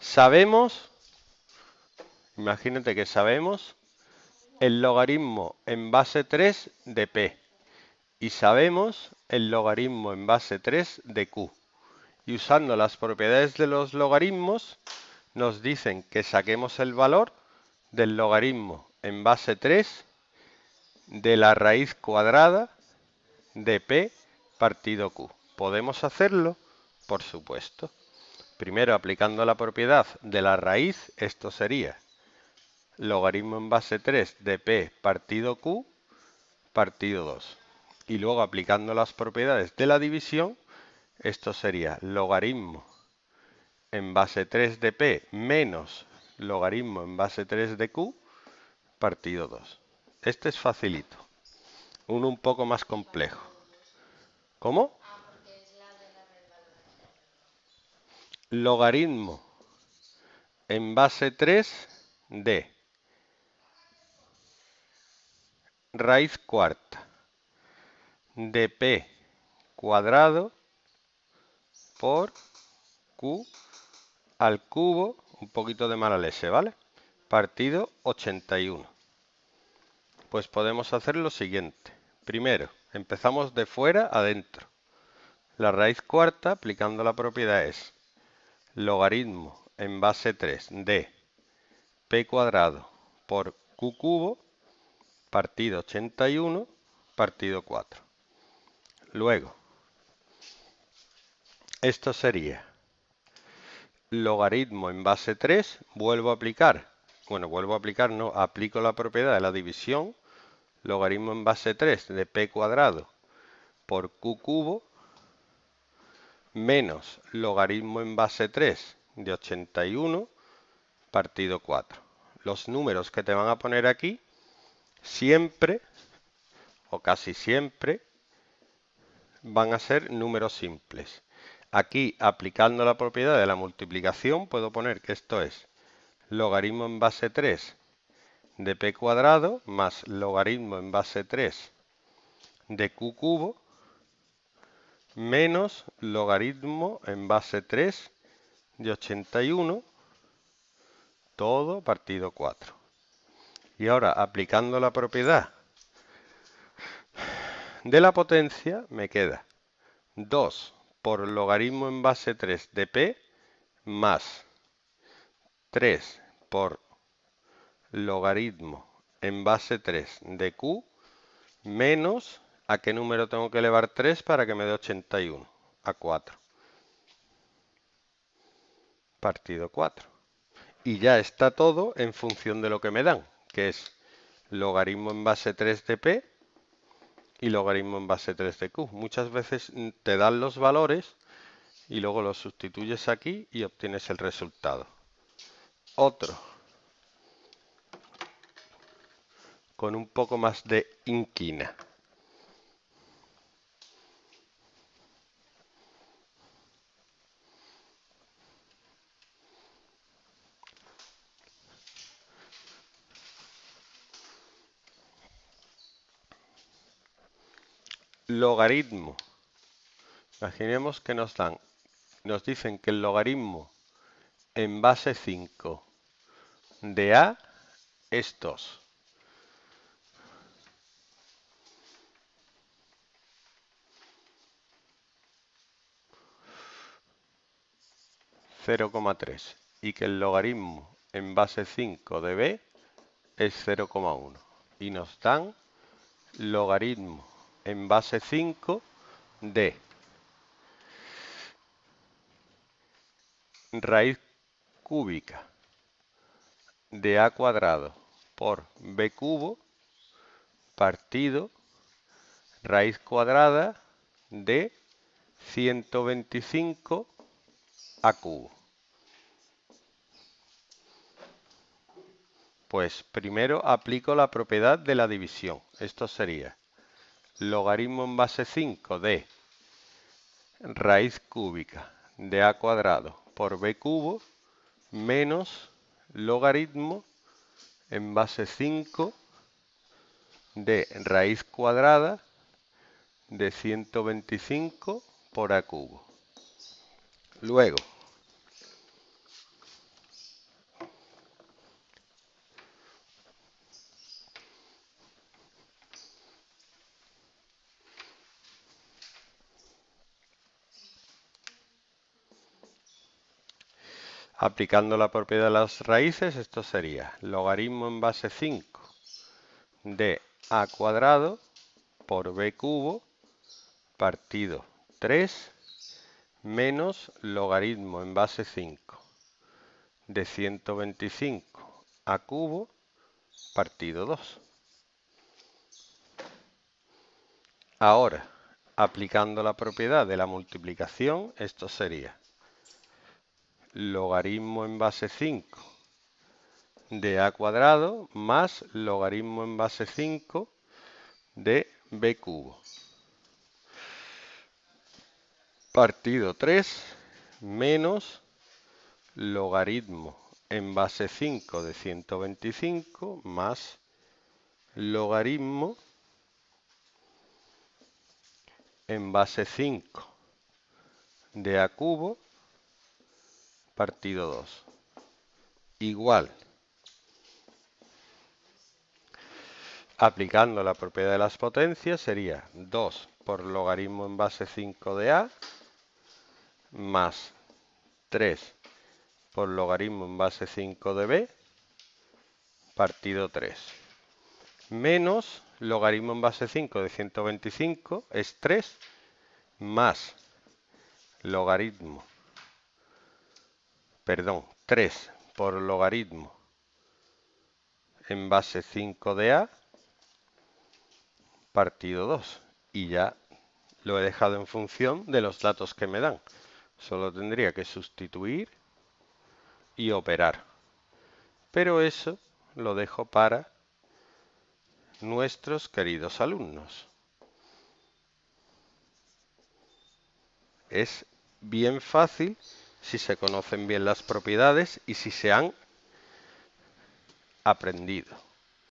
Sabemos, imagínate que sabemos el logaritmo en base 3 de P y sabemos el logaritmo en base 3 de Q. Y usando las propiedades de los logaritmos nos dicen que saquemos el valor del logaritmo en base 3 de la raíz cuadrada de P partido Q. ¿Podemos hacerlo? Por supuesto. Primero, aplicando la propiedad de la raíz, esto sería logaritmo en base 3 de p partido q partido 2. Y luego, aplicando las propiedades de la división, esto sería logaritmo en base 3 de p menos logaritmo en base 3 de q partido 2. Este es facilito. Uno un poco más complejo. ¿Cómo? logaritmo en base 3 de raíz cuarta de p cuadrado por q al cubo, un poquito de mala S, ¿vale? Partido 81. Pues podemos hacer lo siguiente. Primero, empezamos de fuera adentro. La raíz cuarta aplicando la propiedad es logaritmo en base 3 de p cuadrado por q cubo partido 81 partido 4. Luego, esto sería logaritmo en base 3, vuelvo a aplicar, bueno, vuelvo a aplicar, no, aplico la propiedad de la división, logaritmo en base 3 de p cuadrado por q cubo menos logaritmo en base 3 de 81 partido 4. Los números que te van a poner aquí siempre o casi siempre van a ser números simples. Aquí aplicando la propiedad de la multiplicación puedo poner que esto es logaritmo en base 3 de p cuadrado más logaritmo en base 3 de q cubo menos logaritmo en base 3 de 81, todo partido 4. Y ahora, aplicando la propiedad de la potencia, me queda 2 por logaritmo en base 3 de P más 3 por logaritmo en base 3 de Q menos ¿A qué número tengo que elevar 3 para que me dé 81? A 4. Partido 4. Y ya está todo en función de lo que me dan, que es logaritmo en base 3 de P y logaritmo en base 3 de Q. Muchas veces te dan los valores y luego los sustituyes aquí y obtienes el resultado. Otro. Con un poco más de inquina. logaritmo. Imaginemos que nos dan, nos dicen que el logaritmo en base 5 de A es 2. y que el logaritmo en base 5 de b es 0,1 y nos dan logaritmo en base 5 de raíz cúbica de a cuadrado por b cubo partido raíz cuadrada de 125 a cubo. Pues primero aplico la propiedad de la división. Esto sería logaritmo en base 5 de raíz cúbica de a cuadrado por b cubo menos logaritmo en base 5 de raíz cuadrada de 125 por a cubo. Luego, Aplicando la propiedad de las raíces, esto sería logaritmo en base 5 de a cuadrado por b cubo partido 3 menos logaritmo en base 5 de 125 a cubo partido 2. Ahora, aplicando la propiedad de la multiplicación, esto sería logaritmo en base 5 de a cuadrado más logaritmo en base 5 de b cubo. Partido 3 menos logaritmo en base 5 de 125 más logaritmo en base 5 de a cubo partido 2. Igual. Aplicando la propiedad de las potencias sería 2 por logaritmo en base 5 de A más 3 por logaritmo en base 5 de B partido 3 menos logaritmo en base 5 de 125 es 3 más logaritmo perdón, 3 por logaritmo en base 5 de A partido 2. Y ya lo he dejado en función de los datos que me dan. Solo tendría que sustituir y operar. Pero eso lo dejo para nuestros queridos alumnos. Es bien fácil si se conocen bien las propiedades y si se han aprendido.